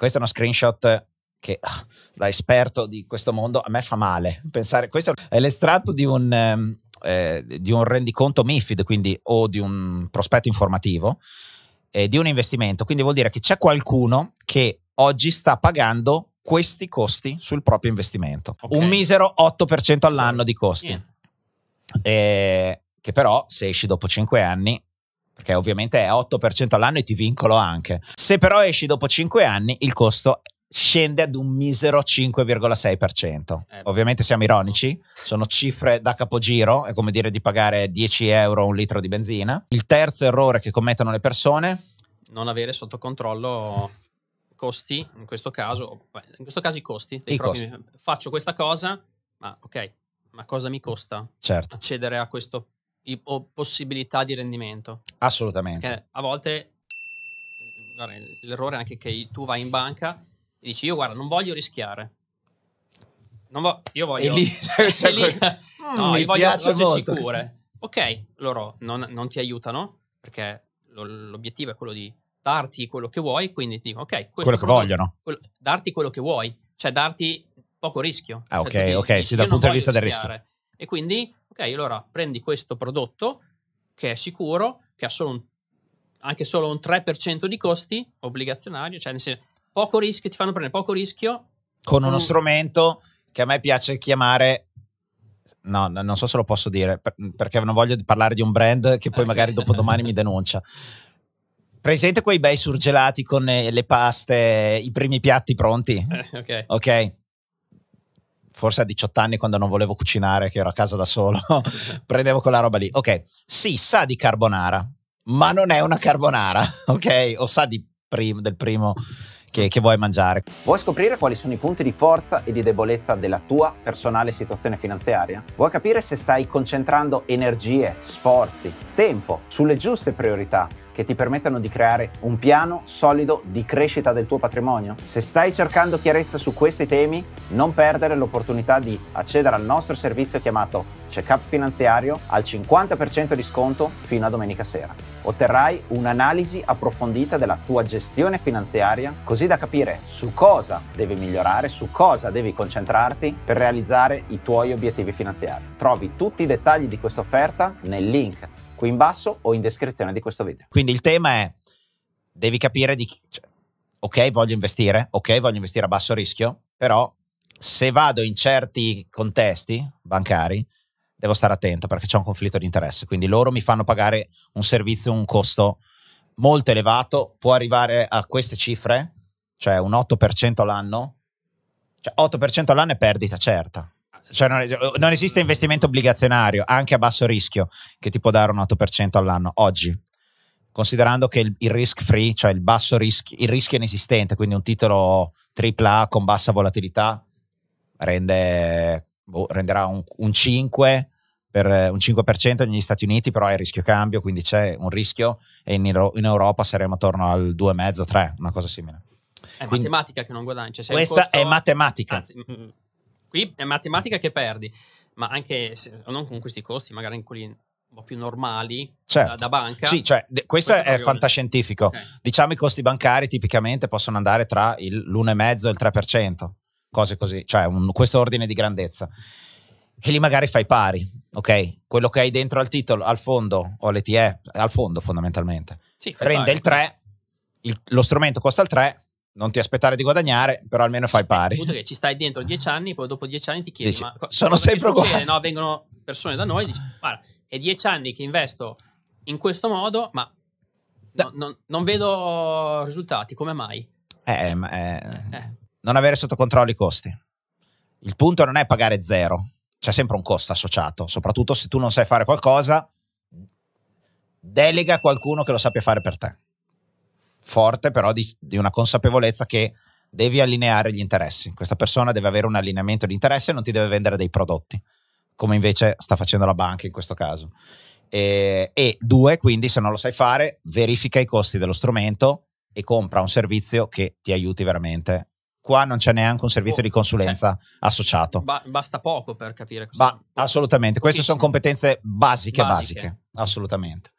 questo è uno screenshot che ah, da esperto di questo mondo a me fa male pensare questo è l'estratto di un, ehm, eh, di un rendiconto MIFID quindi o di un prospetto informativo eh, di un investimento quindi vuol dire che c'è qualcuno che oggi sta pagando questi costi sul proprio investimento okay. un misero 8% all'anno sì. di costi eh, che però se esci dopo 5 anni perché ovviamente è 8% all'anno e ti vincolo anche. Se però esci dopo 5 anni, il costo scende ad un misero 5,6%. Eh, Ovviamente siamo ironici, sono cifre da capogiro, è come dire di pagare 10 euro un litro di benzina. Il terzo errore che commettono le persone... Non avere sotto controllo costi, in questo caso, in questo caso i costi. I costi. Faccio questa cosa, ma ok, ma cosa mi costa certo. accedere a questo i, possibilità di rendimento. Assolutamente. Perché a volte guarda, l'errore è anche che tu vai in banca e dici io guarda non voglio rischiare. Non vo- io voglio... E lì, cioè, lì no, mm, mi io voglio cose sicure. Ok, loro non, non ti aiutano perché lo, l'obiettivo è quello di darti quello che vuoi, quindi ti dico ok, quello che vogliono. Quello, darti quello che vuoi, cioè darti poco rischio. Ah, ok, cioè, ok, dici, sì, dal punto di vista rischiare. del rischio. E quindi, ok, allora prendi questo prodotto che è sicuro, che ha solo un, anche solo un 3% di costi obbligazionari, cioè nel senso, poco rischio, ti fanno prendere poco rischio. Con uno un... Mm. strumento che a me piace chiamare no, non so se lo posso dire perché non voglio parlare di un brand che poi eh. magari dopo domani mi denuncia. Presente quei bei surgelati con eh, le paste, i primi piatti pronti? ok. okay forse a 18 anni quando non volevo cucinare, che ero a casa da solo, prendevo quella roba lì. Ok, si sì, sa di carbonara, ma non è una carbonara, ok? O sa prim- del primo che, che vuoi mangiare. Vuoi scoprire quali sono i punti di forza e di debolezza della tua personale situazione finanziaria? Vuoi capire se stai concentrando energie, sforzi, tempo sulle giuste priorità? che ti permettano di creare un piano solido di crescita del tuo patrimonio? Se stai cercando chiarezza su questi temi, non perdere l'opportunità di accedere al nostro servizio chiamato Checkup finanziario al 50% di sconto fino a domenica sera. Otterrai un'analisi approfondita della tua gestione finanziaria così da capire su cosa devi migliorare, su cosa devi concentrarti per realizzare i tuoi obiettivi finanziari. Trovi tutti i dettagli di questa offerta nel link qui in basso o in descrizione di questo video. Quindi il tema è, devi capire di chi... Cioè, ok, voglio investire, ok, voglio investire a basso rischio, però se vado in certi contesti bancari, devo stare attento perché c'è un conflitto di interesse. Quindi loro mi fanno pagare un servizio, un costo molto elevato, può arrivare a queste cifre, cioè un 8% all'anno. Cioè 8% all'anno è perdita certa cioè non, non, esiste investimento obbligazionario, anche a basso rischio, che ti può dare un 8% all'anno oggi. Considerando che il, il risk free, cioè il basso rischio, il rischio inesistente, quindi un titolo AAA con bassa volatilità, rende, boh, renderà un, un 5% per un 5% negli Stati Uniti, però è rischio cambio, quindi c'è un rischio e in, in Europa saremo attorno al 2,5-3, una cosa simile. È quindi, matematica che non guadagni. Cioè questa costo, è matematica. Anzi, mm, mm. Qui è matematica che perdi, ma anche se, non con questi costi, magari in quelli un po' più normali certo. da, da, banca. Sì, cioè, questo, questo, è, è fantascientifico. Okay. Eh. Diciamo i costi bancari tipicamente possono andare tra l'1,5 e il 3%, cose così, cioè un, questo ordine di grandezza. E lì magari fai pari, ok? Quello che hai dentro al titolo, al fondo, o all'ETE, al fondo fondamentalmente. Sì, Prende pari. il 3, il, lo strumento costa il 3, non ti aspettare di guadagnare, però almeno fai pari. Il Appunto che ci stai dentro dieci anni, poi dopo dieci anni ti chiedi, dici, ma sono sempre uguale. No? Vengono persone da noi e dici, guarda, è dieci anni che investo in questo modo, ma no, no, non vedo risultati, come mai? Eh, ma, eh, eh. Non avere sotto controllo i costi. Il punto non è pagare zero, c'è sempre un costo associato, soprattutto se tu non sai fare qualcosa, delega qualcuno che lo sappia fare per te forte però di, di una consapevolezza che devi allineare gli interessi. Questa persona deve avere un allineamento di interessi e non ti deve vendere dei prodotti, come invece sta facendo la banca in questo caso. E, e, due, quindi se non lo sai fare, verifica i costi dello strumento e compra un servizio che ti aiuti veramente. Qua non c'è neanche un servizio oh, di consulenza cioè, associato. Ba- basta poco per capire. Questo ba- assolutamente, queste sono competenze basiche, basiche, basiche assolutamente.